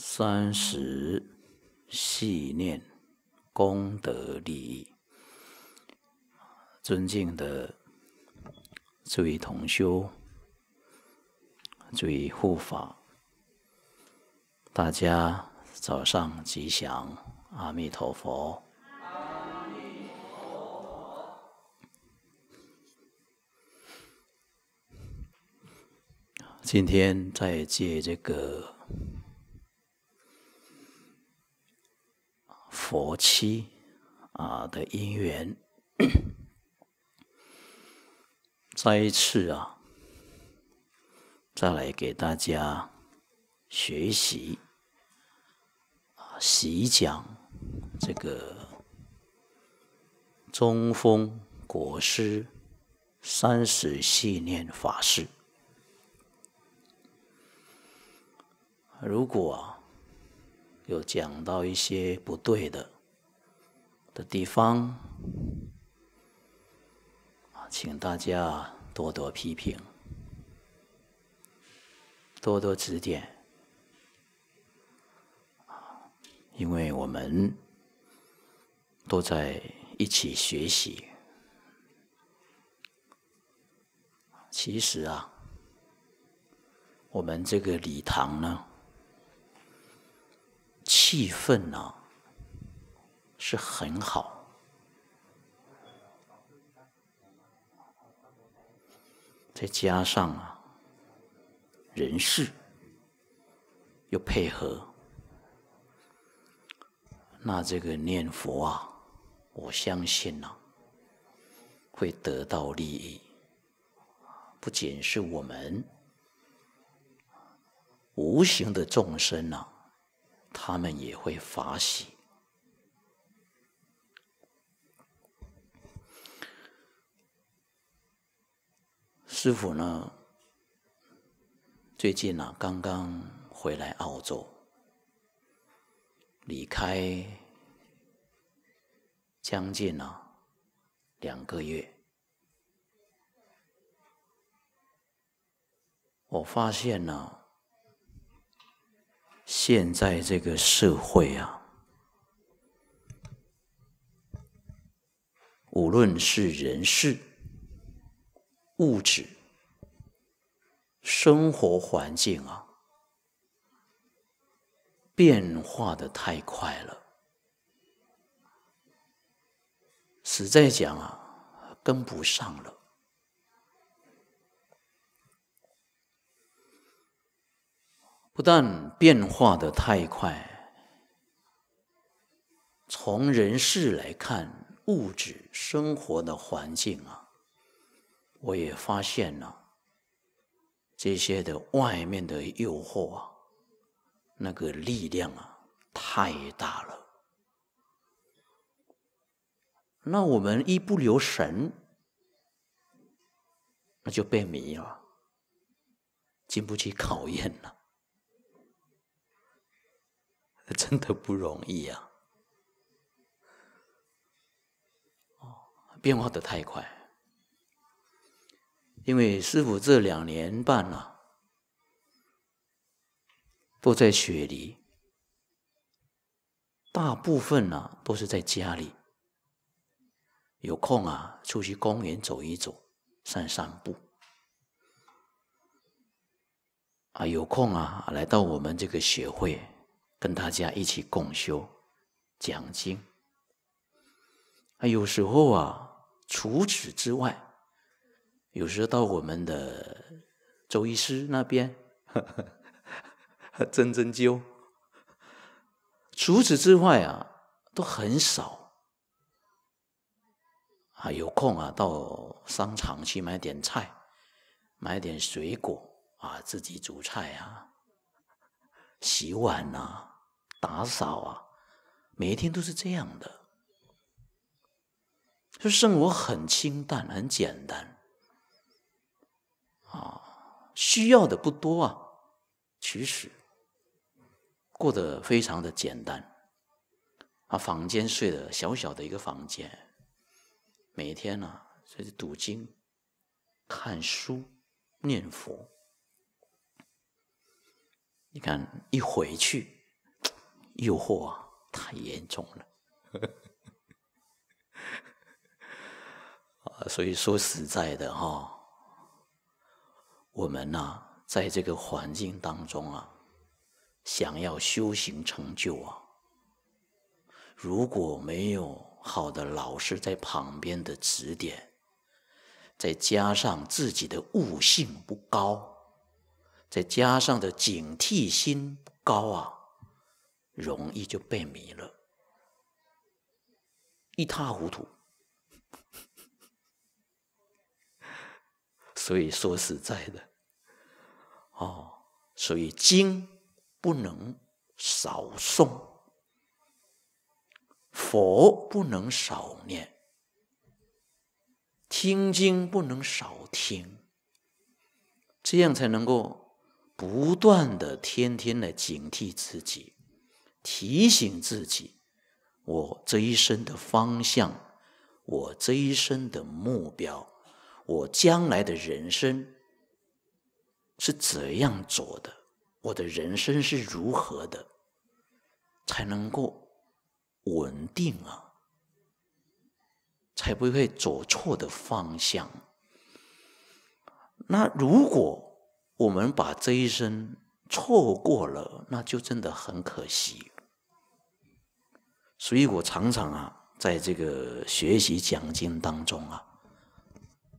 三十系念，功德利益。尊敬的诸位同修，诸位护法，大家早上吉祥！阿弥陀佛。阿弥陀佛。今天在借这个。佛妻啊的因缘，再一次啊，再来给大家学习啊，习讲这个中风国师三十系念法师，如果。有讲到一些不对的的地方请大家多多批评，多多指点因为我们都在一起学习。其实啊，我们这个礼堂呢。气氛呢是很好，再加上啊人事又配合，那这个念佛啊，我相信呢会得到利益，不仅是我们无形的众生呢。他们也会发喜。师傅呢，最近呢，刚刚回来澳洲，离开将近呢两个月，我发现呢。现在这个社会啊，无论是人事、物质、生活环境啊，变化的太快了，实在讲啊，跟不上了。不但变化的太快，从人世来看，物质生活的环境啊，我也发现了这些的外面的诱惑啊，那个力量啊太大了。那我们一不留神，那就被迷了，经不起考验了。真的不容易呀！变化的太快，因为师傅这两年半了，都在雪梨，大部分呢都是在家里，有空啊出去公园走一走，散散步，啊有空啊来到我们这个协会。跟大家一起共修、讲经，啊，有时候啊，除此之外，有时候到我们的周医师那边针针灸，除此之外啊，都很少。啊，有空啊，到商场去买点菜，买点水果啊，自己煮菜啊。洗碗呐，打扫啊，每一天都是这样的。就生活很清淡，很简单，啊，需要的不多啊。其实过得非常的简单啊，房间睡的小小的一个房间，每天呢就是读经、看书、念佛。你看，一回去，诱惑啊，太严重了。啊，所以说实在的哈，我们呢，在这个环境当中啊，想要修行成就啊，如果没有好的老师在旁边的指点，再加上自己的悟性不高。再加上的警惕心高啊，容易就被迷了，一塌糊涂。所以说实在的，哦，所以经不能少诵，佛不能少念，听经不能少听，这样才能够。不断的天天的警惕自己，提醒自己，我这一生的方向，我这一生的目标，我将来的人生是怎样走的？我的人生是如何的，才能够稳定啊？才不会走错的方向？那如果？我们把这一生错过了，那就真的很可惜。所以我常常啊，在这个学习讲经当中啊，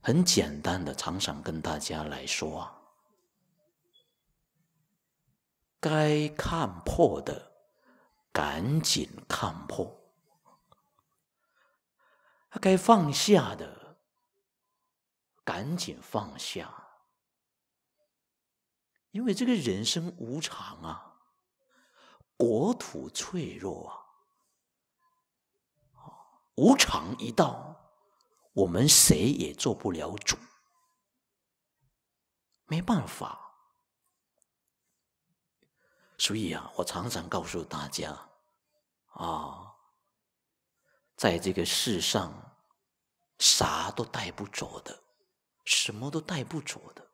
很简单的常常跟大家来说啊，该看破的赶紧看破，该放下的赶紧放下。因为这个人生无常啊，国土脆弱啊，无常一道，我们谁也做不了主，没办法。所以啊，我常常告诉大家，啊，在这个世上，啥都带不走的，什么都带不走的。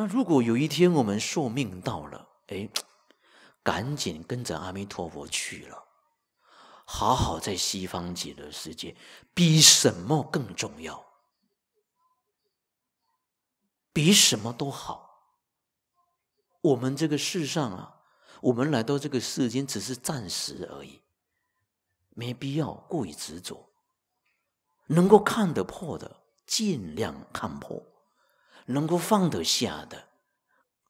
那如果有一天我们寿命到了，哎，赶紧跟着阿弥陀佛去了，好好在西方极乐世界，比什么更重要？比什么都好。我们这个世上啊，我们来到这个世间只是暂时而已，没必要过于执着。能够看得破的，尽量看破。能够放得下的，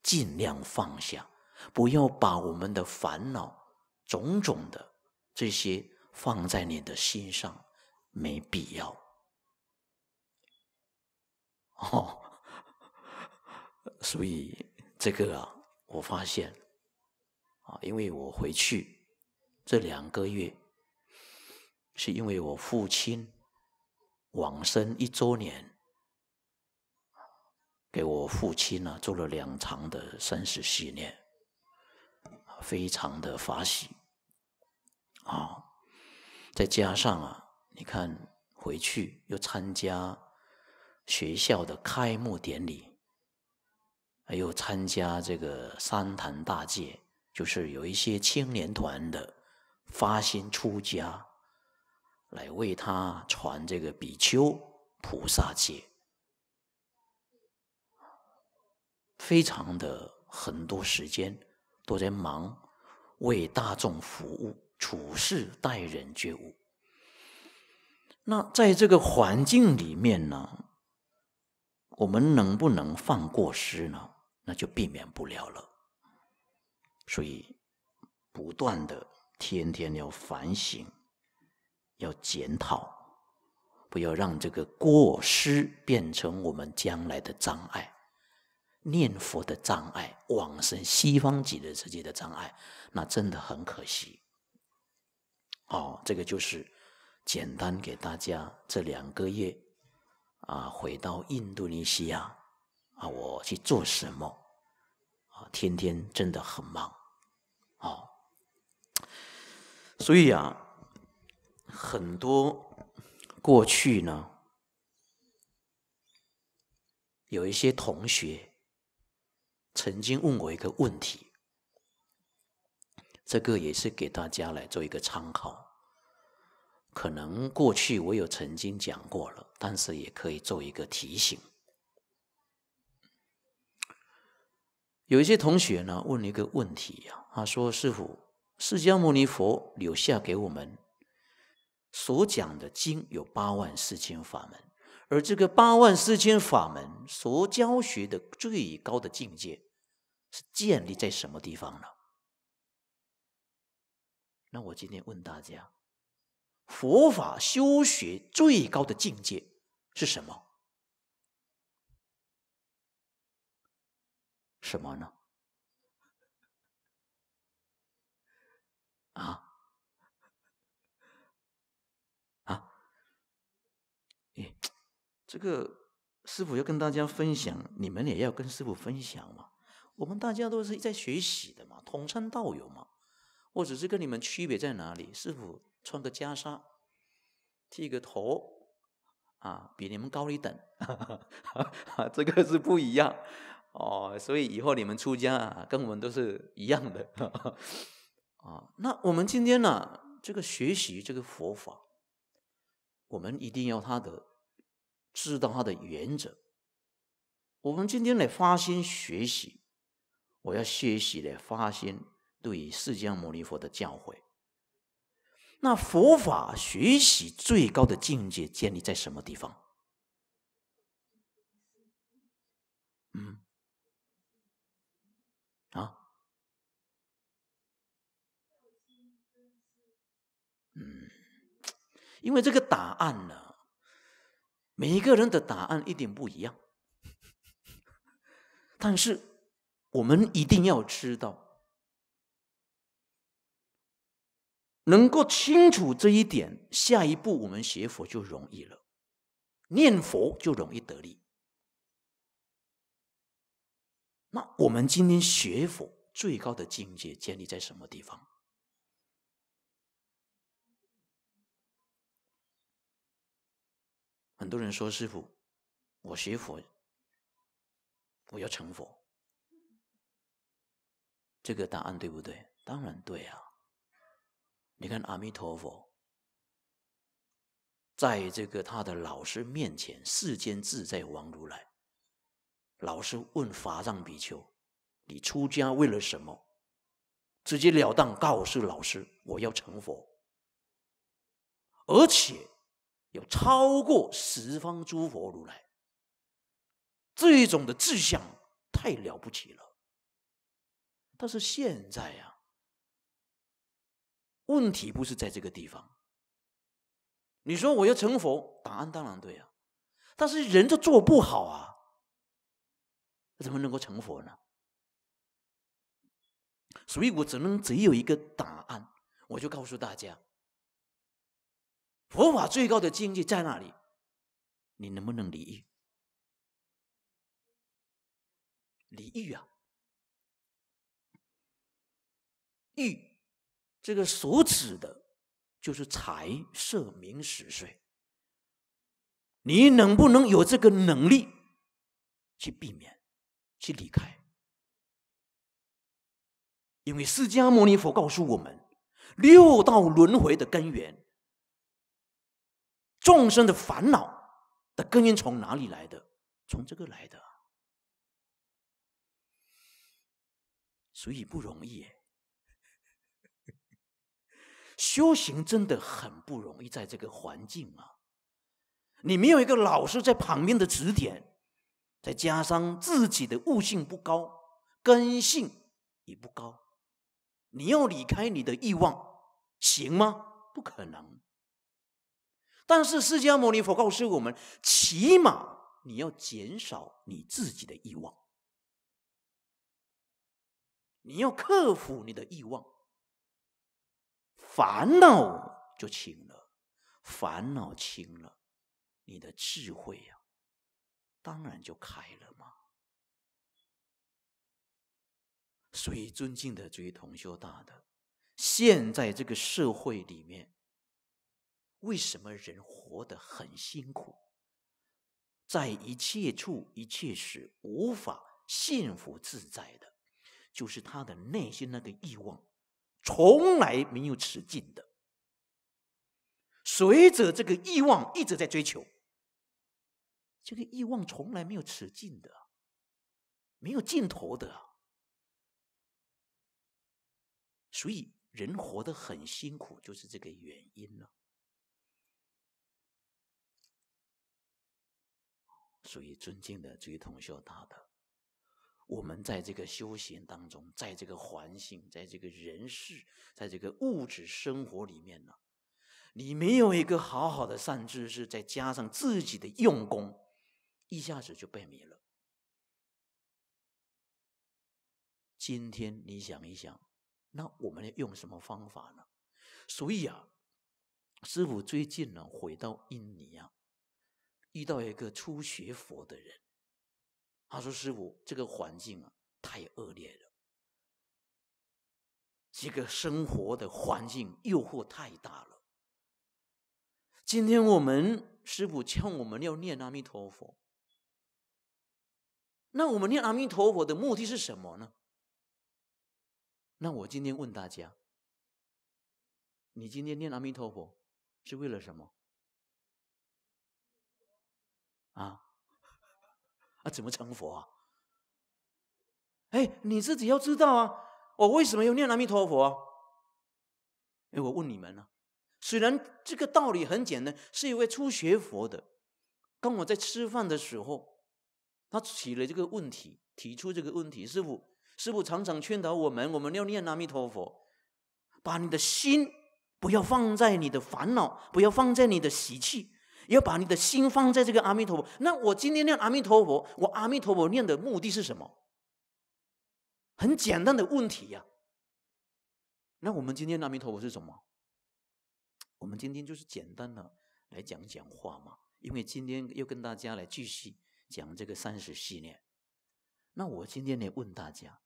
尽量放下，不要把我们的烦恼、种种的这些放在你的心上，没必要。哦，所以这个啊，我发现，啊，因为我回去这两个月，是因为我父亲往生一周年。给我父亲呢做了两场的生死系列，非常的法喜啊！再加上啊，你看回去又参加学校的开幕典礼，还有参加这个三坛大戒，就是有一些青年团的发心出家来为他传这个比丘菩萨戒。非常的很多时间都在忙，为大众服务，处事待人觉悟。那在这个环境里面呢，我们能不能放过失呢？那就避免不了了。所以不断的天天要反省，要检讨，不要让这个过失变成我们将来的障碍。念佛的障碍，往生西方极乐世界的障碍，那真的很可惜。哦，这个就是简单给大家这两个月啊，回到印度尼西亚啊，我去做什么啊？天天真的很忙哦。所以啊，很多过去呢，有一些同学。曾经问我一个问题，这个也是给大家来做一个参考。可能过去我有曾经讲过了，但是也可以做一个提醒。有一些同学呢问了一个问题呀，他说：“师傅，释迦牟尼佛留下给我们所讲的经有八万四千法门，而这个八万四千法门所教学的最高的境界。”是建立在什么地方呢？那我今天问大家，佛法修学最高的境界是什么？什么呢？啊啊！哎，这个师傅要跟大家分享，你们也要跟师傅分享嘛。我们大家都是在学习的嘛，同参道友嘛，我只是跟你们区别在哪里？是否穿个袈裟，剃个头啊？比你们高一等，这个是不一样哦。所以以后你们出家啊，跟我们都是一样的。啊，那我们今天呢，这个学习这个佛法，我们一定要他的知道他的原则。我们今天来发心学习。我要学习的，发现对于释迦牟尼佛的教诲。那佛法学习最高的境界建立在什么地方？嗯，啊，嗯，因为这个答案呢，每一个人的答案一定不一样，但是。我们一定要知道，能够清楚这一点，下一步我们学佛就容易了，念佛就容易得力。那我们今天学佛最高的境界建立在什么地方？很多人说：“师傅，我学佛，我要成佛。”这个答案对不对？当然对啊！你看阿弥陀佛，在这个他的老师面前，世间自在王如来，老师问法藏比丘：“你出家为了什么？”直截了当告诉老师：“我要成佛，而且有超过十方诸佛如来。”这一种的志向太了不起了。但是现在呀，问题不是在这个地方。你说我要成佛，答案当然对啊，但是人家做不好啊，怎么能够成佛呢？所以我只能只有一个答案，我就告诉大家，佛法最高的境界在哪里？你能不能离异？离异啊！欲，这个所指的，就是财色名食睡。你能不能有这个能力，去避免，去离开？因为释迦牟尼佛告诉我们，六道轮回的根源，众生的烦恼的根源从哪里来的？从这个来的，所以不容易。修行真的很不容易，在这个环境啊，你没有一个老师在旁边的指点，再加上自己的悟性不高，根性也不高，你要离开你的欲望，行吗？不可能。但是释迦牟尼佛告诉我们，起码你要减少你自己的欲望，你要克服你的欲望。烦恼就轻了，烦恼轻了，你的智慧呀，当然就开了嘛。所以，尊敬的诸位同修大德，现在这个社会里面，为什么人活得很辛苦，在一切处一切时无法幸福自在的，就是他的内心那个欲望。从来没有止境的，随着这个欲望一直在追求，这个欲望从来没有止境的，没有尽头的，所以人活得很辛苦，就是这个原因了。所以，尊敬的诸位同学大德。我们在这个修行当中，在这个环境，在这个人世，在这个物质生活里面呢，你没有一个好好的善知识，再加上自己的用功，一下子就被迷了。今天你想一想，那我们要用什么方法呢？所以啊，师傅最近呢回到印尼啊，遇到一个初学佛的人。他说：“师傅，这个环境啊，太恶劣了，这个生活的环境诱惑太大了。今天我们师傅劝我们要念阿弥陀佛，那我们念阿弥陀佛的目的是什么呢？那我今天问大家，你今天念阿弥陀佛是为了什么？啊？”那怎么成佛？啊？哎，你自己要知道啊！我为什么要念阿弥陀佛？啊？哎，我问你们呢。虽然这个道理很简单，是一位初学佛的，当我在吃饭的时候，他起了这个问题，提出这个问题。师傅，师傅常常劝导我们，我们要念阿弥陀佛，把你的心不要放在你的烦恼，不要放在你的习气。要把你的心放在这个阿弥陀佛。那我今天念阿弥陀佛，我阿弥陀佛念的目的是什么？很简单的问题呀。那我们今天阿弥陀佛是什么？我们今天就是简单的来讲讲话嘛。因为今天又跟大家来继续讲这个三十系列。那我今天来问大家，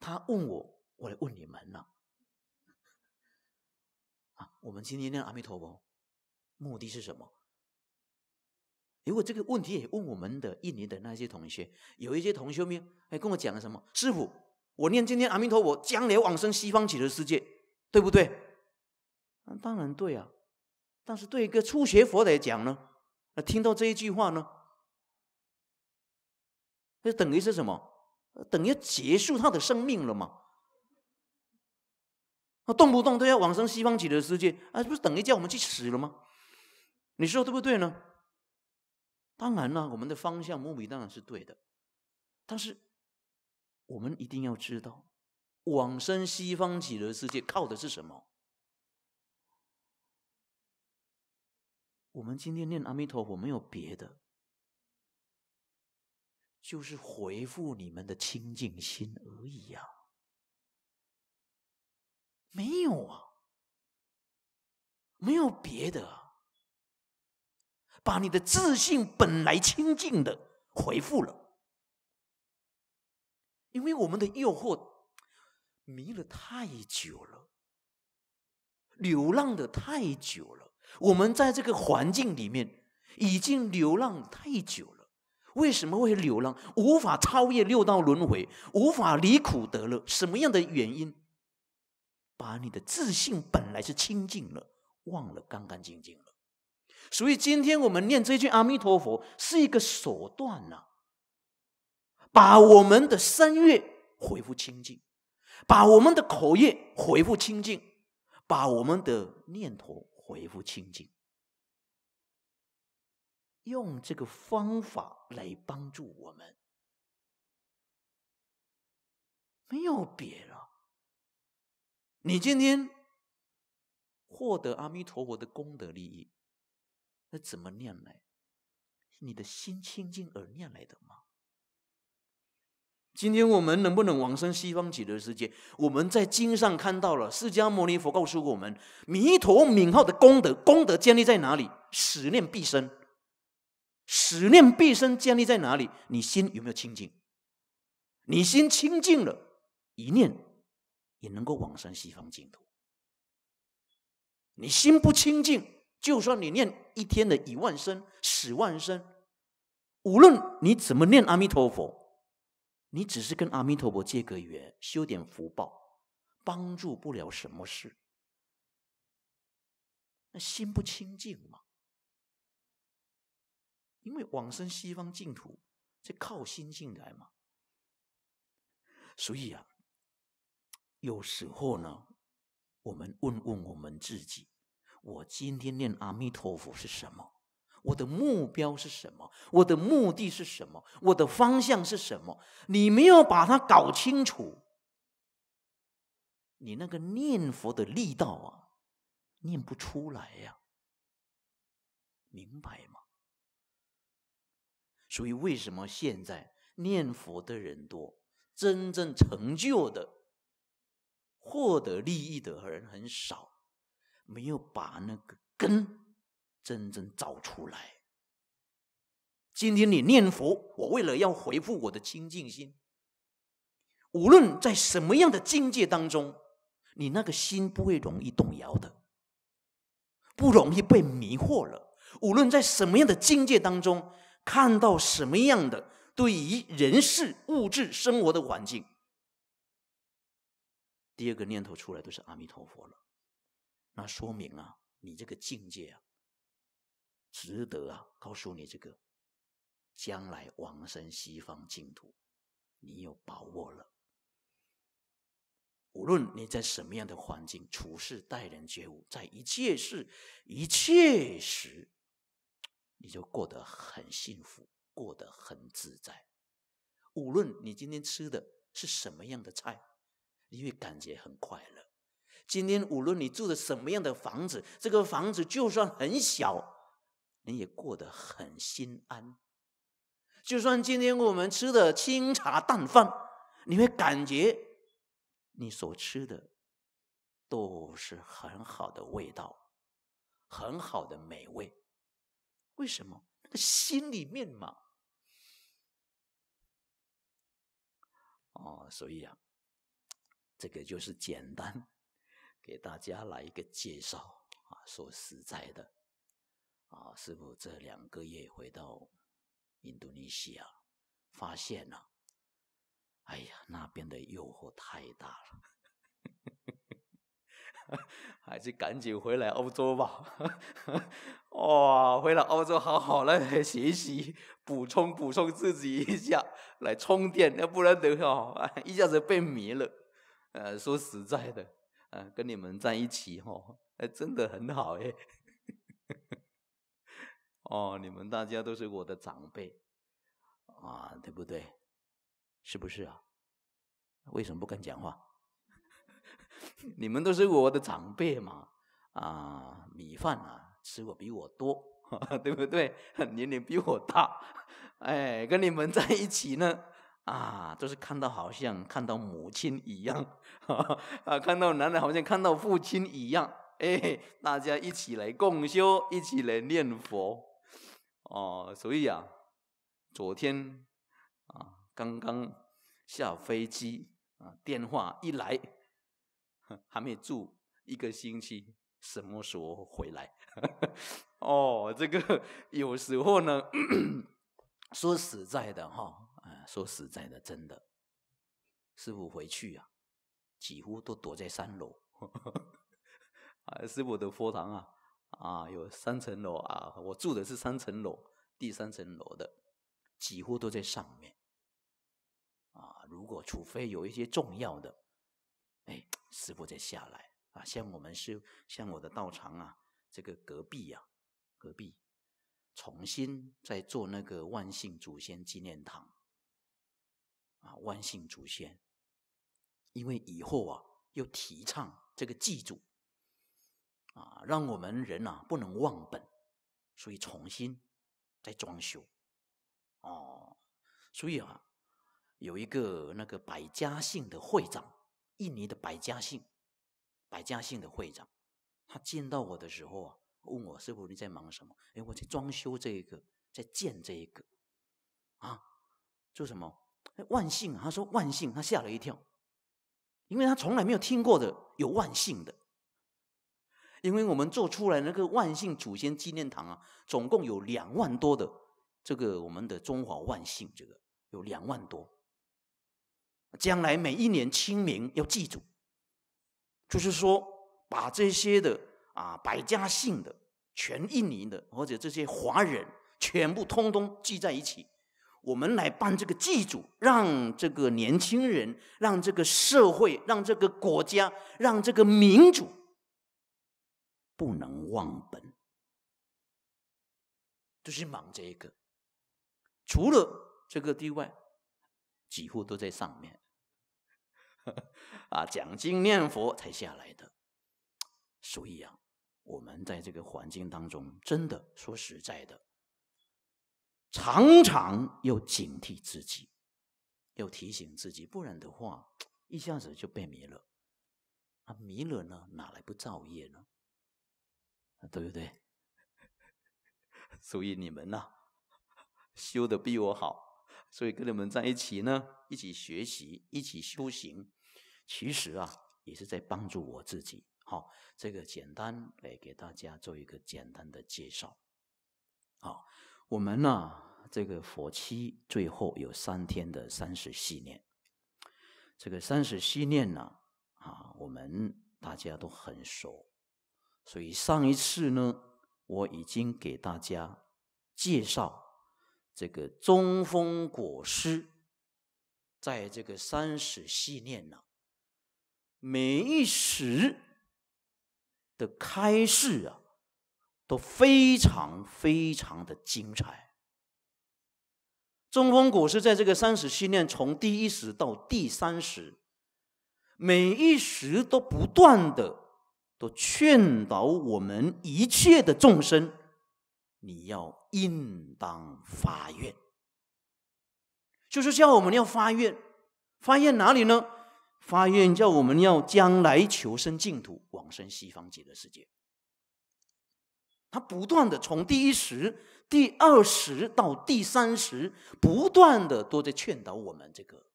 他问我，我来问你们了。啊，我们今天念阿弥陀佛，目的是什么？如果这个问题也问我们的印尼的那些同学，有一些同学们还跟我讲了什么？师傅，我念今天阿弥陀，佛，将来往生西方极乐世界，对不对？那当然对啊。但是对一个初学佛来讲呢，那听到这一句话呢，那等于是什么？等于结束他的生命了嘛？他动不动都要往生西方极乐世界，啊，不是等于叫我们去死了吗？你说对不对呢？当然了，我们的方向、目的当然是对的，但是我们一定要知道，往生西方极乐世界靠的是什么？我们今天念阿弥陀佛，没有别的，就是回复你们的清净心而已啊！没有啊，没有别的。把你的自信本来清净的回复了，因为我们的诱惑迷了太久了，流浪的太久了，我们在这个环境里面已经流浪太久了。为什么会流浪？无法超越六道轮回，无法离苦得乐，什么样的原因？把你的自信本来是清净了，忘了干干净净。所以今天我们念这句阿弥陀佛是一个手段呐，把我们的声乐恢复清净，把我们的口业恢复清净，把我们的念头恢复清净，用这个方法来帮助我们，没有别了。你今天获得阿弥陀佛的功德利益。那怎么念来？你的心清净而念来的吗？今天我们能不能往生西方极乐世界？我们在经上看到了释迦牟尼佛告诉我们：弥陀名号的功德，功德建立在哪里？始念必生，始念必生建立在哪里？你心有没有清净？你心清净了，一念也能够往生西方净土。你心不清净。就算你念一天的一万声、十万声，无论你怎么念阿弥陀佛，你只是跟阿弥陀佛借个缘，修点福报，帮助不了什么事。那心不清净嘛？因为往生西方净土是靠心进来嘛。所以啊，有时候呢，我们问问我们自己。我今天念阿弥陀佛是什么？我的目标是什么？我的目的是什么？我的方向是什么？你没有把它搞清楚，你那个念佛的力道啊，念不出来呀，明白吗？所以，为什么现在念佛的人多，真正成就的、获得利益的人很少？没有把那个根真正找出来。今天你念佛，我为了要回复我的清净心。无论在什么样的境界当中，你那个心不会容易动摇的，不容易被迷惑了。无论在什么样的境界当中，看到什么样的对于人事物质生活的环境，第二个念头出来都是阿弥陀佛了。那说明啊，你这个境界啊，值得啊，告诉你这个，将来往生西方净土，你有把握了。无论你在什么样的环境处事待人觉悟，在一切事一切时，你就过得很幸福，过得很自在。无论你今天吃的是什么样的菜，你会感觉很快乐。今天无论你住的什么样的房子，这个房子就算很小，你也过得很心安。就算今天我们吃的清茶淡饭，你会感觉你所吃的都是很好的味道，很好的美味。为什么？那个心里面嘛。哦，所以啊，这个就是简单。给大家来一个介绍啊！说实在的，啊，师傅这两个月回到印度尼西亚，发现呢，哎呀，那边的诱惑太大了，还是赶紧回来欧洲吧！哇，回来欧洲好好来学习，补充补充自己一下，来充电，要不然等下一下子被迷了。呃，说实在的。跟你们在一起哦，哎，真的很好哎。哦，你们大家都是我的长辈，啊，对不对？是不是啊？为什么不敢讲话？你们都是我的长辈嘛，啊，米饭啊，吃过比我多，对不对？年龄比我大，哎，跟你们在一起呢。啊，就是看到好像看到母亲一样，啊，看到男的好像看到父亲一样，哎，大家一起来共修，一起来念佛，哦，所以啊，昨天啊，刚刚下飞机啊，电话一来，还没住一个星期，什么时候回来？哦，这个 有时候呢，说实在的哈。啊，说实在的，真的，师傅回去啊，几乎都躲在三楼。啊，师傅的佛堂啊，啊，有三层楼啊，我住的是三层楼，第三层楼的，几乎都在上面。啊，如果除非有一些重要的，哎，师傅再下来。啊，像我们是像我的道场啊，这个隔壁呀，隔壁，重新在做那个万姓祖先纪念堂。啊，万姓祖先，因为以后啊，又提倡这个祭祖，啊，让我们人啊不能忘本，所以重新在装修，哦，所以啊，有一个那个百家姓的会长，印尼的百家姓，百家姓的会长，他见到我的时候啊，问我师傅你在忙什么？哎，我在装修这一个，在建这一个，啊，做什么？万幸，他说万幸，他吓了一跳，因为他从来没有听过的有万幸的，因为我们做出来那个万幸祖先纪念堂啊，总共有两万多的这个我们的中华万幸，这个有两万多，将来每一年清明要记住，就是说把这些的啊百家姓的，全印尼的或者这些华人全部通通聚在一起。我们来办这个祭祖，让这个年轻人，让这个社会，让这个国家，让这个民主，不能忘本，就是忙这一个。除了这个地外，几乎都在上面。啊，讲经念佛才下来的，所以啊，我们在这个环境当中，真的说实在的。常常要警惕自己，要提醒自己，不然的话，一下子就被迷了。啊，迷了呢，哪来不造业呢？啊，对不对？所以你们呐，修的比我好，所以跟你们在一起呢，一起学习，一起修行，其实啊，也是在帮助我自己。好，这个简单来给大家做一个简单的介绍。好。我们呢，这个佛期最后有三天的三十系念，这个三十系念呢，啊，我们大家都很熟，所以上一次呢，我已经给大家介绍这个中风果师在这个三十系念呢，每一时的开示啊。非常非常的精彩。中峰古是在这个三十系念，从第一时到第三时，每一时都不断的都劝导我们一切的众生，你要应当发愿，就是叫我们要发愿，发愿哪里呢？发愿叫我们要将来求生净土，往生西方极乐世界。他不断的从第一时、第二时到第三时，不断的都在劝导我们：这个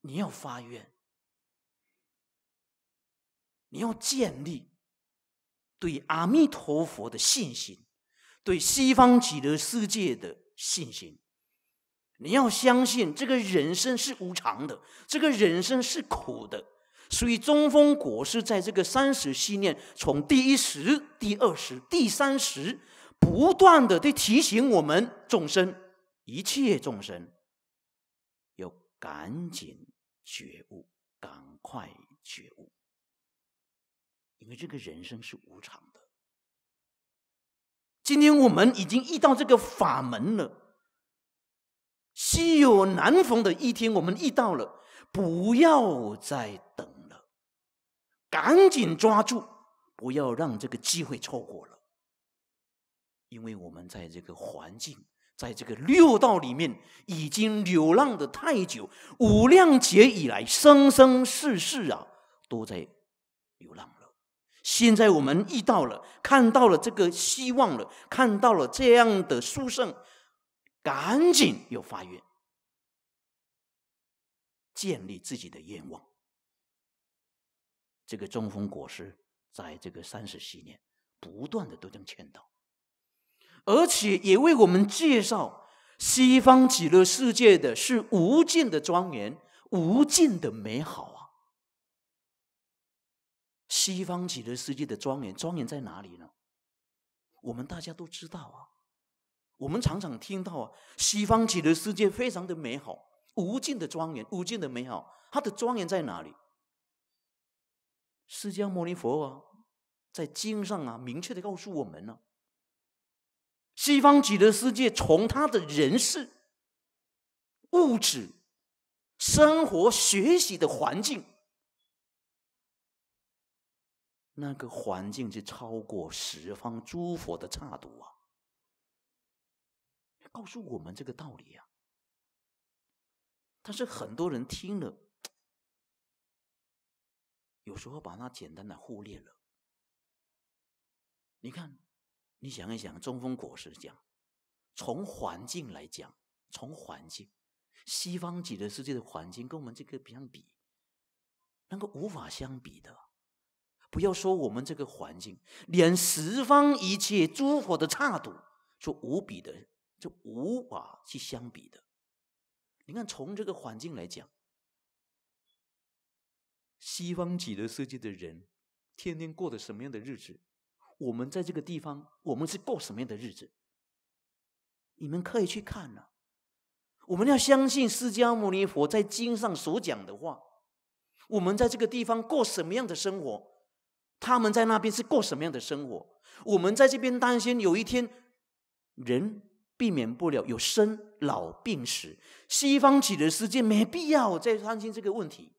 你要发愿，你要建立对阿弥陀佛的信心，对西方极乐世界的信心。你要相信这个人生是无常的，这个人生是苦的。所以中风果是在这个三十系念，从第一时、第二时、第三时，不断的在提醒我们众生，一切众生，要赶紧觉悟，赶快觉悟，因为这个人生是无常的。今天我们已经遇到这个法门了，稀有难逢的一天，我们遇到了，不要再等。赶紧抓住，不要让这个机会错过了。因为我们在这个环境，在这个六道里面已经流浪的太久，五量劫以来，生生世世啊，都在流浪了。现在我们遇到了，看到了这个希望了，看到了这样的殊胜，赶紧要发愿，建立自己的愿望。这个中风果实在这个三十七年不断的都将签到，而且也为我们介绍西方极乐世界的，是无尽的庄严，无尽的美好啊。西方极乐世界的庄严，庄严在哪里呢？我们大家都知道啊，我们常常听到啊，西方极乐世界非常的美好，无尽的庄严，无尽的美好，它的庄严在哪里？释迦牟尼佛啊，在经上啊，明确的告诉我们了：西方极乐世界从他的人事、物质、生活、学习的环境，那个环境是超过十方诸佛的差度啊！告诉我们这个道理啊，但是很多人听了。有时候把它简单的忽略了。你看，你想一想，中风果实讲，从环境来讲，从环境，西方极乐世界的环境跟我们这个相比，那个无法相比的。不要说我们这个环境，连十方一切诸佛的刹土，就无比的，就无法去相比的。你看，从这个环境来讲。西方极乐世界的人，天天过的什么样的日子？我们在这个地方，我们是过什么样的日子？你们可以去看呐。我们要相信释迦牟尼佛在经上所讲的话。我们在这个地方过什么样的生活？他们在那边是过什么样的生活？我们在这边担心有一天人避免不了有生老病死。西方极乐世界没必要再担心这个问题。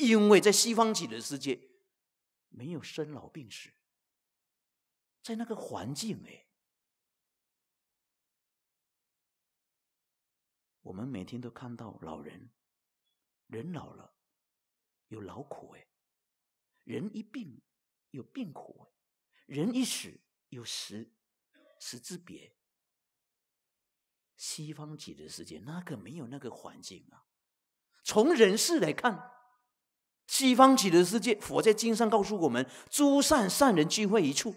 因为在西方极的世界，没有生老病死，在那个环境哎，我们每天都看到老人，人老了有劳苦哎，人一病有病苦哎，人一死有死死之别。西方极的世界那个没有那个环境啊，从人世来看。西方极乐世界，佛在经上告诉我们：诸善善人聚会一处。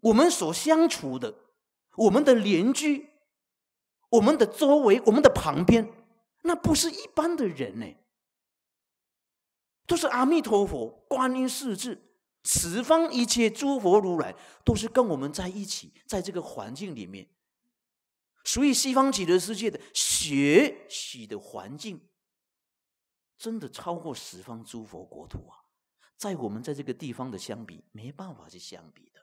我们所相处的，我们的邻居，我们的周围，我们的旁边，那不是一般的人呢，都是阿弥陀佛、观音世智，十方一切诸佛如来，都是跟我们在一起，在这个环境里面。所以，西方极乐世界的学习的环境。真的超过十方诸佛国土啊，在我们在这个地方的相比，没办法去相比的。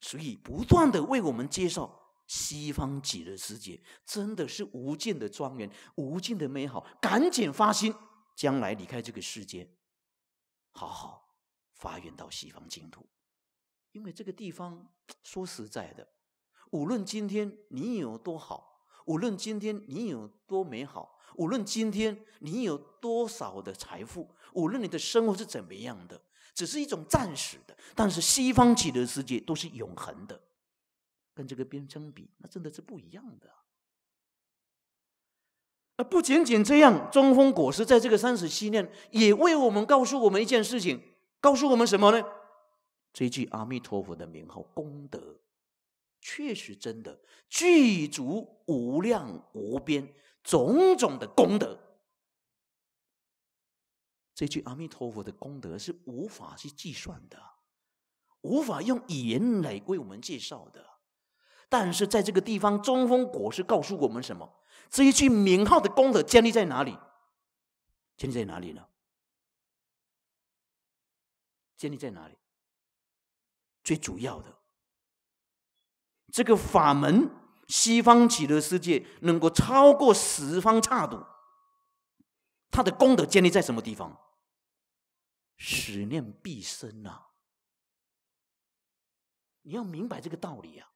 所以不断的为我们介绍西方极乐世界，真的是无尽的庄严，无尽的美好。赶紧发心，将来离开这个世界，好好发愿到西方净土，因为这个地方 说实在的，无论今天你有多好。无论今天你有多美好，无论今天你有多少的财富，无论你的生活是怎么样的，只是一种暂时的。但是西方极乐世界都是永恒的，跟这个边疆比，那真的是不一样的。那不仅仅这样，中峰果实在这个三十七念也为我们告诉我们一件事情，告诉我们什么呢？这句阿弥陀佛的名号功德。确实，真的具足无量无边种种的功德，这句阿弥陀佛的功德是无法去计算的，无法用语言来为我们介绍的。但是在这个地方，中风果实告诉我们什么？这一句名号的功德建立在哪里？建立在哪里呢？建立在哪里？最主要的。这个法门，西方极乐世界能够超过十方刹土，它的功德建立在什么地方？十念必生啊！你要明白这个道理啊！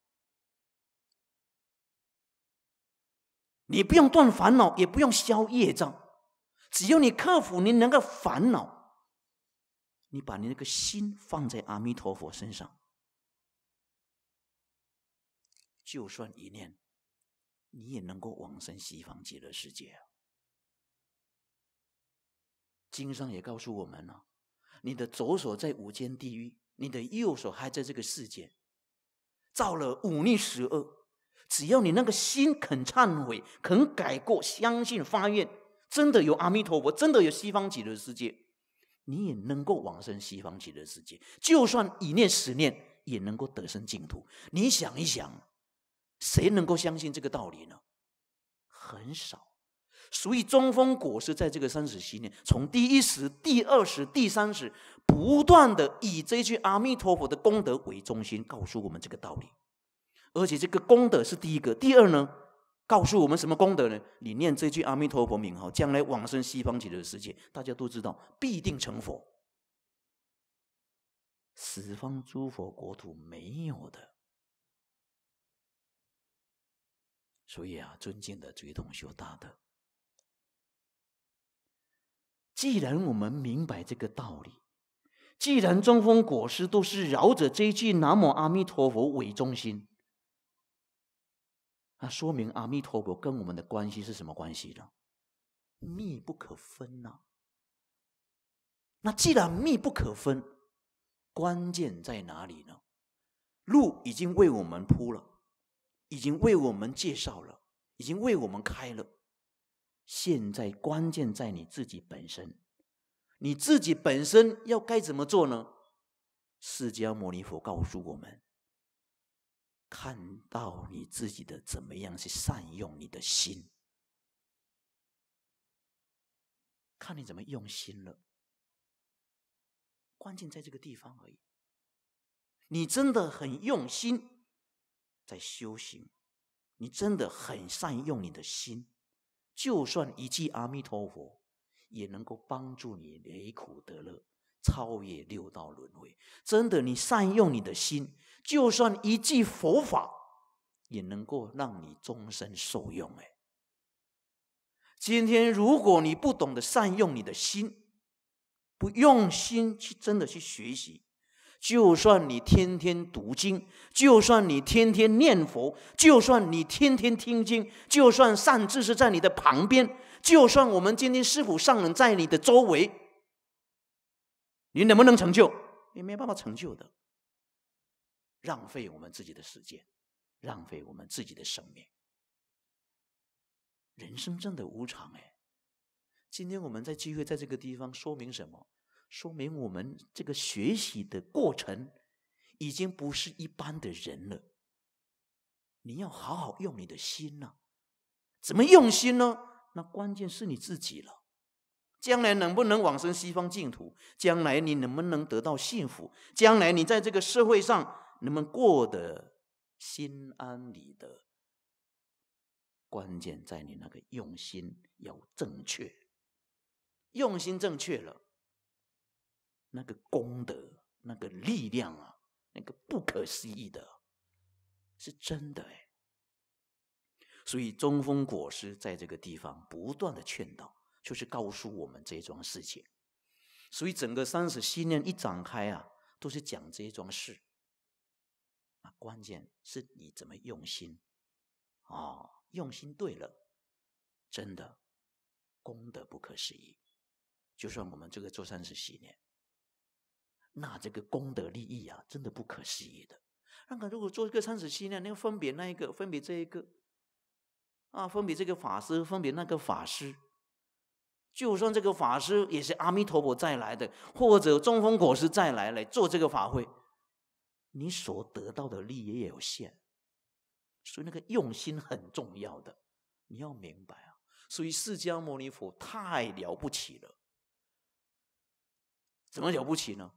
你不用断烦恼，也不用消业障，只要你克服你那个烦恼，你把你那个心放在阿弥陀佛身上。就算一念，你也能够往生西方极乐世界。经上也告诉我们了，你的左手在五间地狱，你的右手还在这个世界，造了五逆十恶。只要你那个心肯忏悔、肯改过、相信发愿，真的有阿弥陀佛，真的有西方极乐世界，你也能够往生西方极乐世界。就算一念十念，也能够得生净土。你想一想。谁能够相信这个道理呢？很少。所以中峰果实在这个三十七年，从第一时、第二时、第三时，不断的以这句阿弥陀佛的功德为中心，告诉我们这个道理。而且这个功德是第一个，第二呢，告诉我们什么功德呢？你念这句阿弥陀佛名号，将来往生西方极乐世界，大家都知道，必定成佛。十方诸佛国土没有的。所以啊，尊敬的诸位同学大德，既然我们明白这个道理，既然中峰果师都是绕着这一句南无阿弥陀佛为中心，那说明阿弥陀佛跟我们的关系是什么关系呢？密不可分呐。那既然密不可分，关键在哪里呢？路已经为我们铺了。已经为我们介绍了，已经为我们开了。现在关键在你自己本身，你自己本身要该怎么做呢？释迦牟尼佛告诉我们：看到你自己的怎么样，去善用你的心，看你怎么用心了。关键在这个地方而已。你真的很用心。在修行，你真的很善用你的心，就算一句阿弥陀佛，也能够帮助你离苦得乐，超越六道轮回。真的，你善用你的心，就算一句佛法，也能够让你终身受用。哎，今天如果你不懂得善用你的心，不用心去真的去学习。就算你天天读经，就算你天天念佛，就算你天天听经，就算善知识在你的旁边，就算我们今天师傅上人在你的周围，你能不能成就？你没办法成就的，浪费我们自己的时间，浪费我们自己的生命。人生真的无常哎！今天我们在机会，在这个地方，说明什么？说明我们这个学习的过程已经不是一般的人了。你要好好用你的心呢，怎么用心呢？那关键是你自己了。将来能不能往生西方净土？将来你能不能得到幸福？将来你在这个社会上能不能过得心安理得？关键在你那个用心要正确，用心正确了。那个功德、那个力量啊，那个不可思议的，是真的哎。所以中风果师在这个地方不断的劝导，就是告诉我们这桩事情。所以整个三十信念一展开啊，都是讲这一桩事。关键是你怎么用心啊？用心对了，真的功德不可思议。就算我们这个做三十信念。那这个功德利益啊，真的不可思议的。那个如果做一个三十七呢，那个分别那一个，分别这一个，啊，分别这个法师，分别那个法师，就算这个法师也是阿弥陀佛再来的，或者中风果实再来来做这个法会，你所得到的利益也有限。所以那个用心很重要的，你要明白啊。所以释迦牟尼佛太了不起了，怎么了不起呢？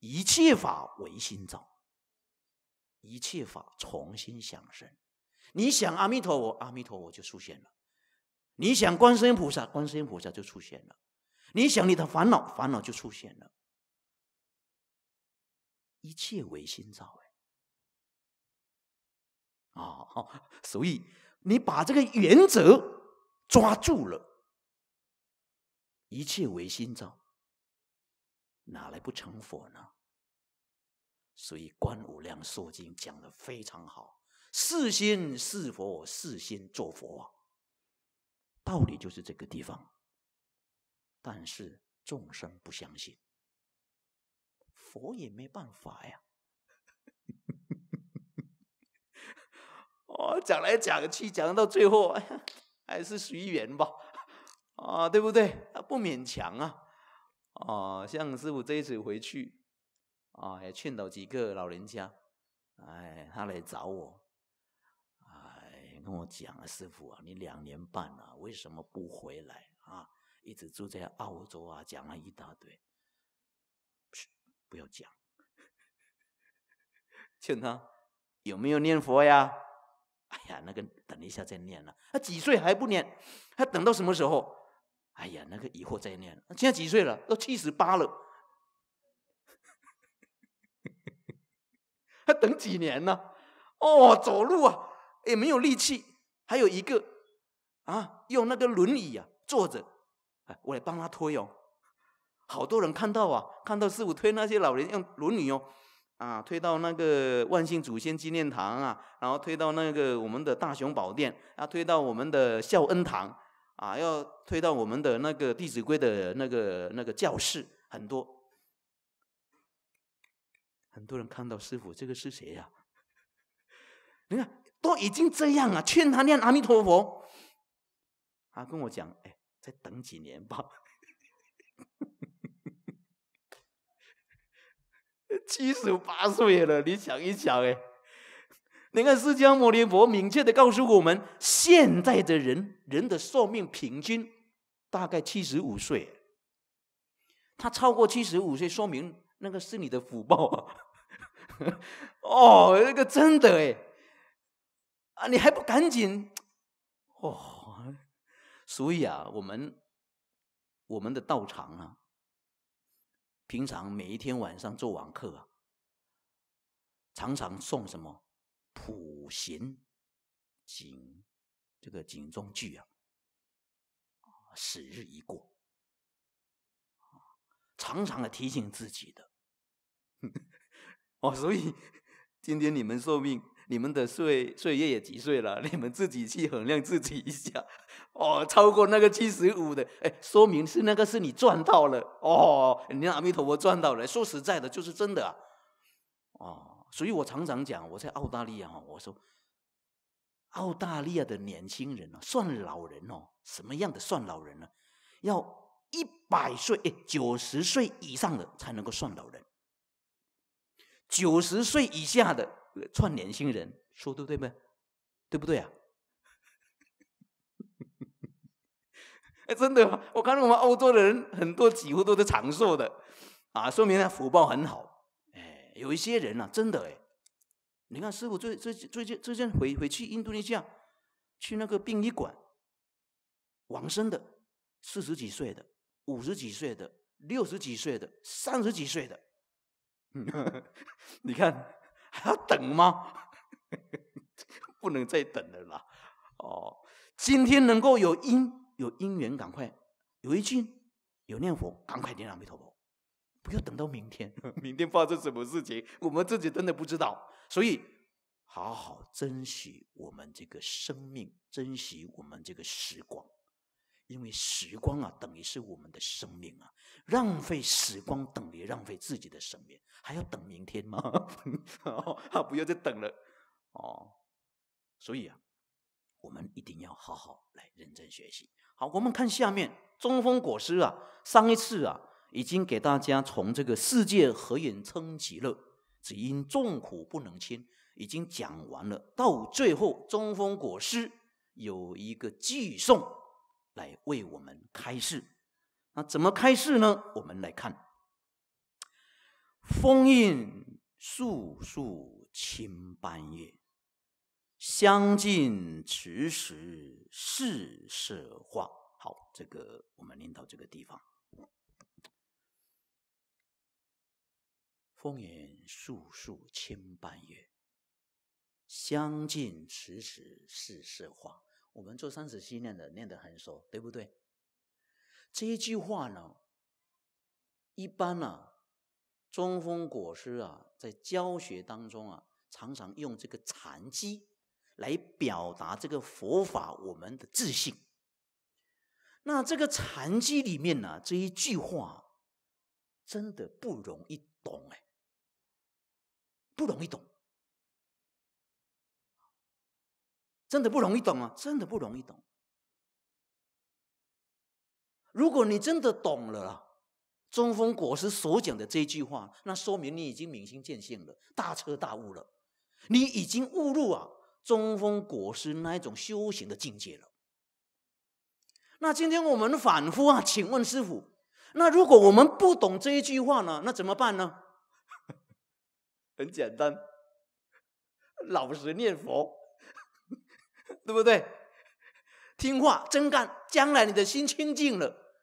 一切法唯心造，一切法从心想生。你想阿弥陀佛，阿弥陀佛就出现了；你想观世音菩萨，观世音菩萨就出现了；你想你的烦恼，烦恼就出现了。一切唯心造哎，啊，所以你把这个原则抓住了，一切唯心造。哪来不成佛呢？所以《观无量寿经》讲的非常好，是心是佛，是心做佛，道理就是这个地方。但是众生不相信，佛也没办法呀。哦，讲来讲去，讲到最后，还是随缘吧。啊，对不对？不勉强啊。哦，像师傅这一次回去，啊，也劝导几个老人家，哎，他来找我，哎，跟我讲啊，师傅啊，你两年半了，为什么不回来啊？一直住在澳洲啊，讲了一大堆，不要讲，劝他有没有念佛呀？哎呀，那个等一下再念了，他几岁还不念？他等到什么时候？哎呀，那个以后再念。现在几岁了？都七十八了。还等几年呢？哦，走路啊也没有力气。还有一个啊，用那个轮椅啊坐着，哎，我来帮他推哦。好多人看到啊，看到师傅推那些老人用轮椅哦，啊，推到那个万幸祖先纪念堂啊，然后推到那个我们的大雄宝殿啊，推到我们的孝恩堂。啊，要推到我们的那个《弟子规》的那个那个教室很多，很多人看到师傅，这个是谁呀？你看，都已经这样啊，劝他念阿弥陀佛，他跟我讲，哎，再等几年吧，七十八岁了，你想一想哎。你看，释迦牟尼佛明确的告诉我们，现在的人人的寿命平均大概七十五岁，他超过七十五岁，说明那个是你的福报啊！哦，那个真的哎，啊，你还不赶紧？哦，所以啊，我们我们的道场啊，平常每一天晚上做网课，常常送什么？普贤警，这个警中句啊，啊，时日已过，常常的提醒自己的，哦，所以今天你们寿命，你们的岁岁月也几岁了，你们自己去衡量自己一下，哦，超过那个七十五的，哎，说明是那个是你赚到了，哦，你阿弥陀佛赚到了，说实在的，就是真的，啊，哦。所以我常常讲，我在澳大利亚哦，我说澳大利亚的年轻人呢，算老人哦，什么样的算老人呢？要一百岁哎，九十岁以上的才能够算老人，九十岁以下的算年轻人，说对不对对不对啊？哎，真的，我看到我们欧洲的人很多，几乎都是长寿的，啊，说明他福报很好。有一些人呐，真的哎，你看师傅最最最近最近回回去印度尼西亚，去那个殡仪馆，往生的四十几岁的、五十几岁的、六十几岁的、三十几岁的，你看还要等吗？不能再等了啦！哦，今天能够有因有因缘，赶快有一句有念佛，赶快点亮弥陀佛。不要等到明天，明天发生什么事情，我们自己真的不知道。所以，好好珍惜我们这个生命，珍惜我们这个时光，因为时光啊，等于是我们的生命啊。浪费时光，等于浪费自己的生命。还要等明天吗？啊，不要再等了。哦，所以啊，我们一定要好好来认真学习。好，我们看下面《中风果师》啊，上一次啊。已经给大家从这个世界何忍称极乐，只因众苦不能亲，已经讲完了。到最后，中风果师有一个寄送来为我们开示。那怎么开示呢？我们来看：风印簌簌清斑叶，相近迟时是色花。好，这个我们念到这个地方。风言簌簌千般月，相尽迟迟世事荒。我们做三十七念的，念得很熟，对不对？这一句话呢，一般呢，中风果师啊，在教学当中啊，常常用这个禅机来表达这个佛法，我们的自信。那这个禅机里面呢，这一句话真的不容易懂，哎。不容易懂，真的不容易懂啊！真的不容易懂。如果你真的懂了中峰果实所讲的这句话，那说明你已经明心见性了，大彻大悟了，你已经误入啊中峰果实那一种修行的境界了。那今天我们反复啊，请问师傅，那如果我们不懂这一句话呢，那怎么办呢？很简单，老实念佛，对不对？听话，真干。将来你的心清净了，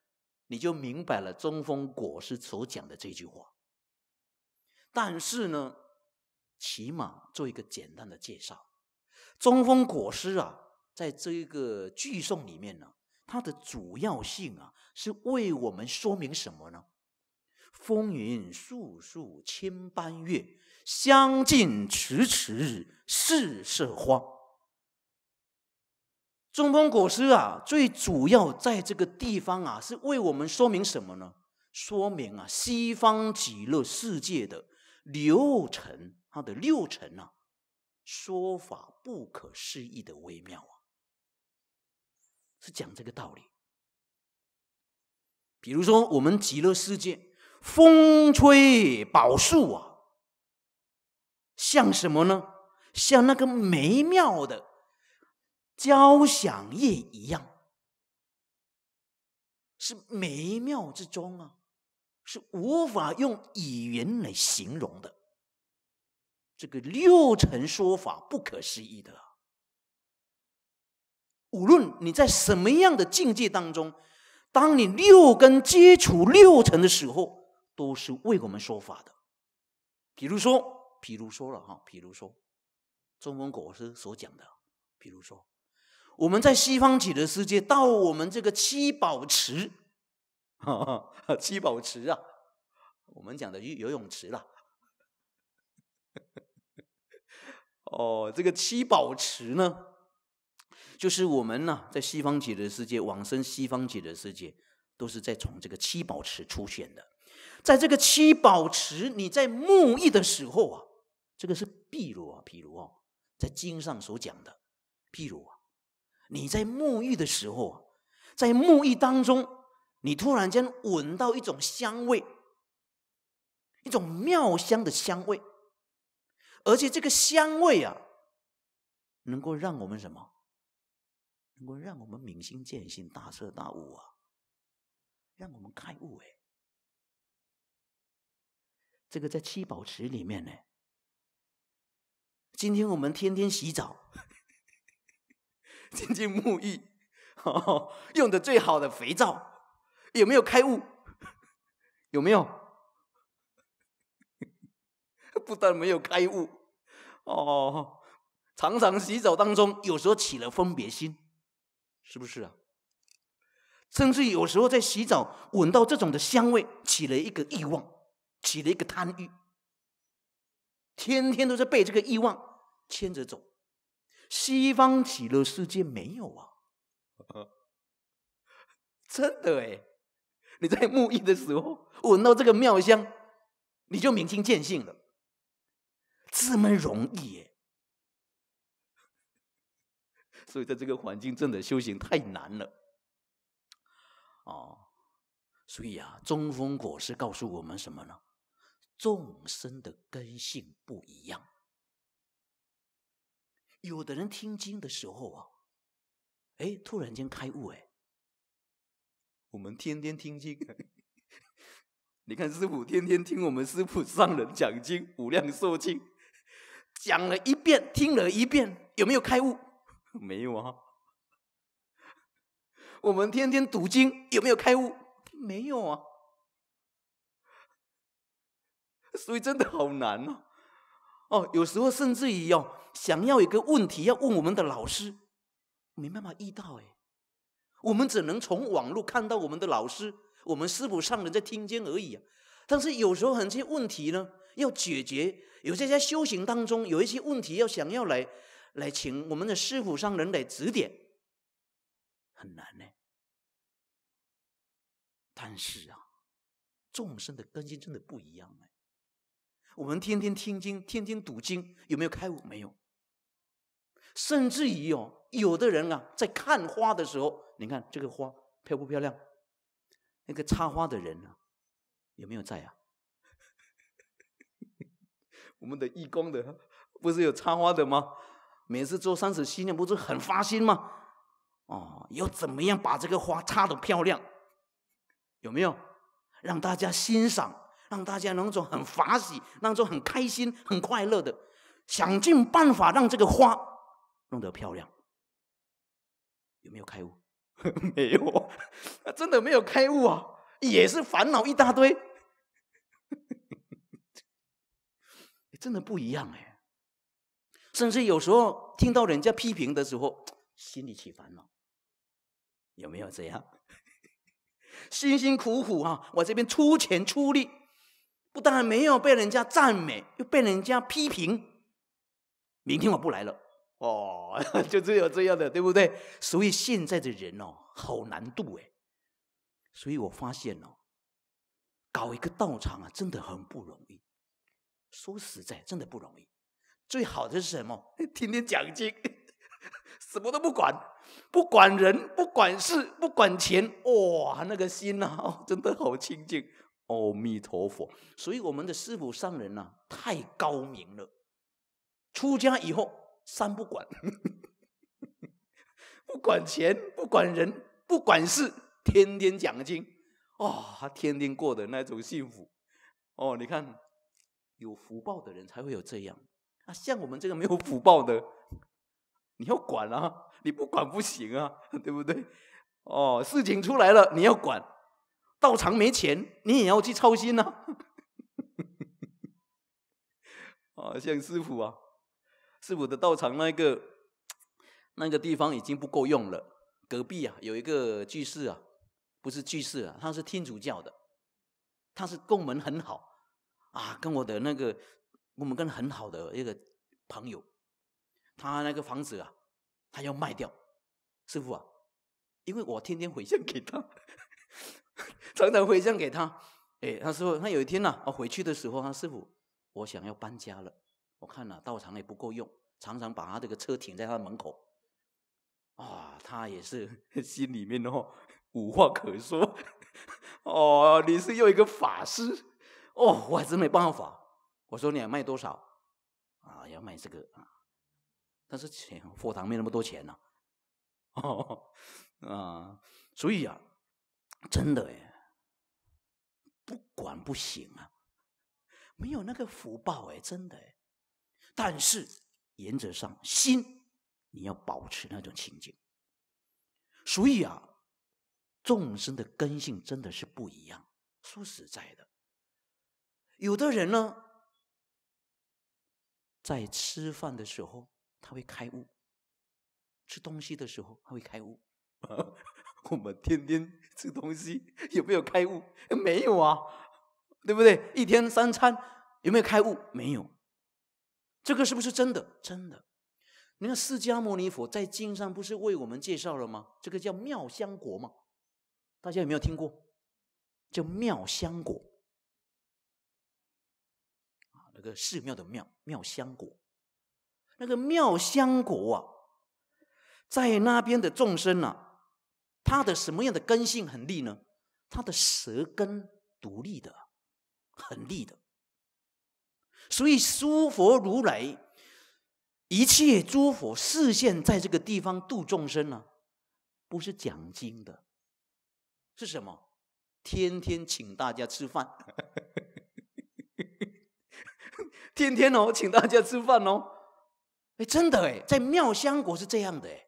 你就明白了中风果师所讲的这句话。但是呢，起码做一个简单的介绍。中风果师啊，在这一个句颂里面呢，它的主要性啊，是为我们说明什么呢？风云簌簌千般月。相近迟迟，世色花。中风果实啊，最主要在这个地方啊，是为我们说明什么呢？说明啊，西方极乐世界的六尘，它的六尘啊，说法不可思议的微妙啊，是讲这个道理。比如说，我们极乐世界风吹宝树啊。像什么呢？像那个美妙的交响乐一样，是美妙之中啊，是无法用语言来形容的。这个六层说法不可思议的无论你在什么样的境界当中，当你六根接触六层的时候，都是为我们说法的。比如说。譬如说了哈，譬如说，中文国师所讲的，譬如说，我们在西方极乐世界，到我们这个七宝池，哈哈，七宝池啊，我们讲的游游泳池了。哦，这个七宝池呢，就是我们呢在西方极乐世界往生西方极乐世界，都是在从这个七宝池出现的。在这个七宝池，你在沐浴的时候啊。这个是譬如啊，譬如哦，在经上所讲的，譬如啊，你在沐浴的时候，在沐浴当中，你突然间闻到一种香味，一种妙香的香味，而且这个香味啊，能够让我们什么？能够让我们明心见性、大彻大悟啊，让我们开悟哎！这个在七宝池里面呢。今天我们天天洗澡，天 天沐浴，用的最好的肥皂，有没有开悟？有没有？不但没有开悟，哦，常常洗澡当中，有时候起了分别心，是不是啊？甚至有时候在洗澡，闻到这种的香味，起了一个欲望，起了一个贪欲。天天都是被这个欲望牵着走，西方极乐世界没有啊，真的哎，你在沐浴的时候闻到这个妙香，你就明心见性了，这么容易耶！所以在这个环境真的修行太难了，啊，所以啊，中风果实告诉我们什么呢？众生的根性不一样，有的人听经的时候啊，哎，突然间开悟哎。我们天天听经，你看师傅天天听我们师傅上人讲经《无量寿经》，讲了一遍，听了一遍，有没有开悟？没有啊。我们天天读经，有没有开悟？没有啊。所以真的好难呐！哦，有时候甚至于要想要一个问题要问我们的老师，没办法遇到哎，我们只能从网络看到我们的老师，我们师傅上人在听经而已啊。但是有时候很些问题呢，要解决，有些在修行当中有一些问题要想要来来请我们的师傅上人来指点，很难呢。但是啊，众生的根性真的不一样哎。我们天天听经，天天读经，有没有开悟？没有。甚至于哦，有的人啊，在看花的时候，你看这个花漂不漂亮？那个插花的人呢，有没有在啊？我们的义工的不是有插花的吗？每次做三时心念，不是很发心吗？哦，要怎么样把这个花插的漂亮？有没有让大家欣赏？让大家能种很法喜，那种很开心、很快乐的，想尽办法让这个花弄得漂亮。有没有开悟？没有啊，真的没有开悟啊，也是烦恼一大堆。真的不一样哎，甚至有时候听到人家批评的时候，心里起烦恼。有没有这样？辛辛苦苦啊，我这边出钱出力。不但没有被人家赞美，又被人家批评。明天我不来了哦，就只有这样的，对不对？所以现在的人哦，好难度哎。所以我发现哦，搞一个道场啊，真的很不容易。说实在，真的不容易。最好的是什么？天天奖金，什么都不管，不管人，不管事，不管钱，哇，那个心呐，真的好清净。阿弥陀佛，所以我们的师父上人呐，太高明了。出家以后，三不管，不管钱，不管人，不管事，天天讲经，哦，他天天过的那种幸福。哦，你看，有福报的人才会有这样。啊，像我们这个没有福报的，你要管啊，你不管不行啊，对不对？哦，事情出来了，你要管。道场没钱，你也要去操心呢。啊，像师傅啊，师傅的道场那个那个地方已经不够用了。隔壁啊有一个居士啊，不是居士啊，他是天主教的，他是跟我们很好啊，跟我的那个我们跟很好的一个朋友，他那个房子啊，他要卖掉。师傅啊，因为我天天回向给他。常常回信给他，哎，他说他有一天啊，我回去的时候，他师傅，我想要搬家了，我看了道场也不够用，常常把他这个车停在他的门口，啊，他也是 心里面哦，无话可说，哦，你是又一个法师，哦，我真没办法，我说你要卖多少，啊，要卖这个，但是钱，佛堂没那么多钱 哦，啊，所以啊。真的哎，不管不行啊，没有那个福报哎，真的哎。但是原则上，心你要保持那种清净。所以啊，众生的根性真的是不一样。说实在的，有的人呢，在吃饭的时候他会开悟，吃东西的时候他会开悟。我们天天吃东西，有没有开悟？没有啊，对不对？一天三餐，有没有开悟？没有。这个是不是真的？真的。你看，释迦牟尼佛在经上不是为我们介绍了吗？这个叫妙香国嘛？大家有没有听过？叫妙香国啊，那个寺庙的庙，妙香国。那个妙香国啊，在那边的众生呢？他的什么样的根性很利呢？他的舌根独立的，很利的。所以诸佛如来，一切诸佛视现在这个地方度众生呢，不是讲经的，是什么？天天请大家吃饭，天天哦，请大家吃饭哦。哎，真的哎，在妙香国是这样的哎。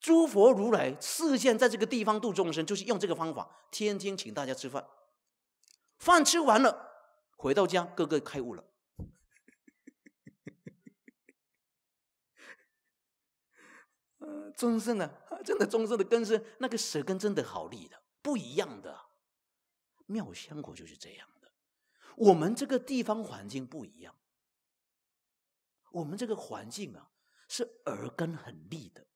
诸佛如来四现在这个地方度众生，就是用这个方法，天天请大家吃饭，饭吃完了，回到家，个个开悟了。呃，身生的，真的终生的根深，那个舌根，真的好利的，不一样的。妙香国就是这样的，我们这个地方环境不一样，我们这个环境啊，是耳根很利的。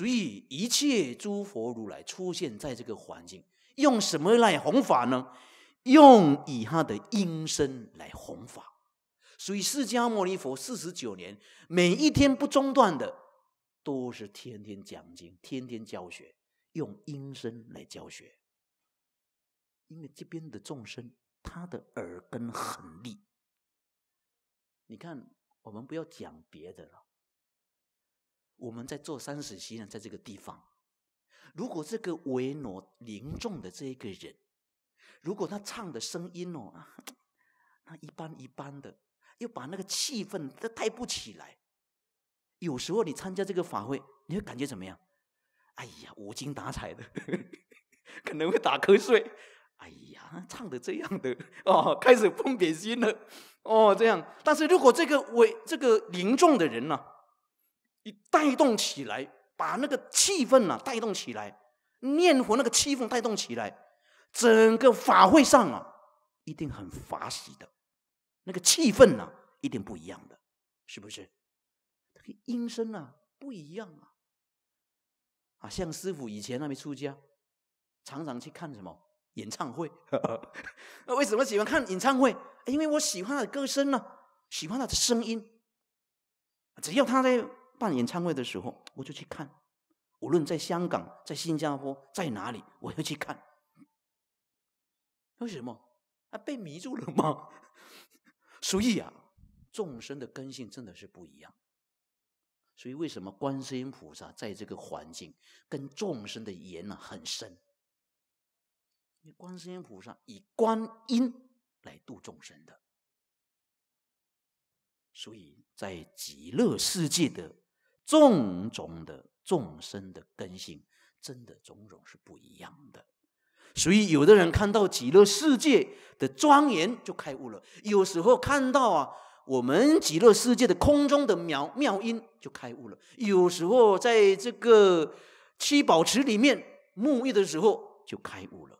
所以一切诸佛如来出现在这个环境，用什么来弘法呢？用以他的音声来弘法。所以释迦牟尼佛四十九年，每一天不中断的，都是天天讲经，天天教学，用音声来教学。因为这边的众生，他的耳根很利。你看，我们不要讲别的了。我们在做三时七呢，在这个地方，如果这个维诺凝重的这一个人，如果他唱的声音哦，那一般一般的，又把那个气氛都带不起来。有时候你参加这个法会，你会感觉怎么样？哎呀，无精打采的，可能会打瞌睡。哎呀，唱的这样的哦，开始分点心了哦，这样。但是如果这个为这个凝重的人呢？你带动起来，把那个气氛啊带动起来，念佛那个气氛带动起来，整个法会上啊，一定很法喜的，那个气氛呢一定不一样的，是不是？音声啊不一样啊，啊，像师傅以前那边出家，常常去看什么演唱会，那为什么喜欢看演唱会？因为我喜欢他的歌声呢，喜欢他的声音，只要他在。办演唱会的时候，我就去看。无论在香港、在新加坡、在哪里，我要去看。为什么？被迷住了吗？所以啊，众生的根性真的是不一样。所以为什么观世音菩萨在这个环境跟众生的缘呢很深？因为观世音菩萨以观音来度众生的，所以在极乐世界的。种种的众生的根性，真的种种是不一样的。所以，有的人看到极乐世界的庄严就开悟了；有时候看到啊，我们极乐世界的空中的妙妙音就开悟了；有时候在这个七宝池里面沐浴的时候就开悟了。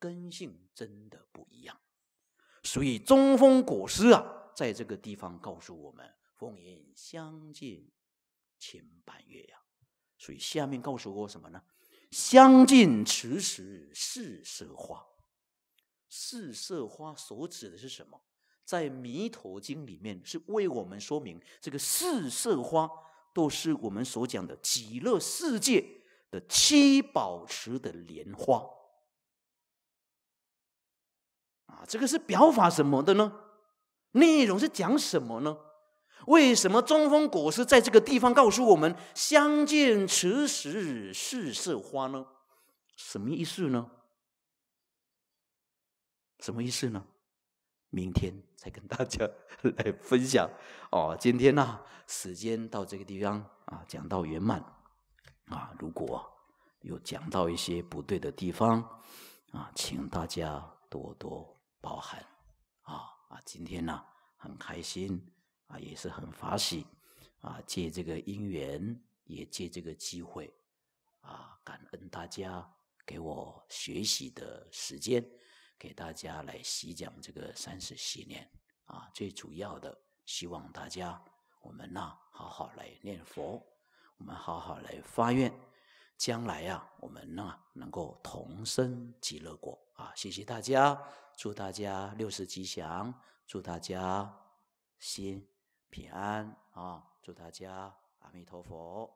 根性真的不一样。所以中峰果师啊，在这个地方告诉我们。共饮相敬千般月呀，所以下面告诉我什么呢？相见此时似色花，四色花所指的是什么？在《弥陀经》里面是为我们说明这个四色花都是我们所讲的极乐世界的七宝池的莲花啊。这个是表法什么的呢？内容是讲什么呢？为什么中风果实在这个地方告诉我们“相见此时是色花”呢？什么意思呢？什么意思呢？明天再跟大家来分享。哦，今天呢，时间到这个地方啊，讲到圆满啊。如果有讲到一些不对的地方啊，请大家多多包涵啊啊！今天呢，很开心。啊，也是很法喜，啊，借这个因缘，也借这个机会，啊，感恩大家给我学习的时间，给大家来细讲这个三十七年啊，最主要的，希望大家我们呢，好好来念佛，我们好好来发愿，将来呀，我们呢，能够同生极乐国，啊，谢谢大家，祝大家六十吉祥，祝大家心。平安啊！祝大家阿弥陀佛。